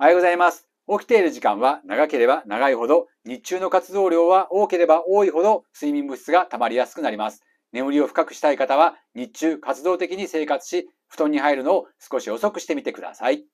おはようございます。起きている時間は長ければ長いほど、日中の活動量は多ければ多いほど睡眠物質が溜まりやすくなります。眠りを深くしたい方は、日中活動的に生活し、布団に入るのを少し遅くしてみてください。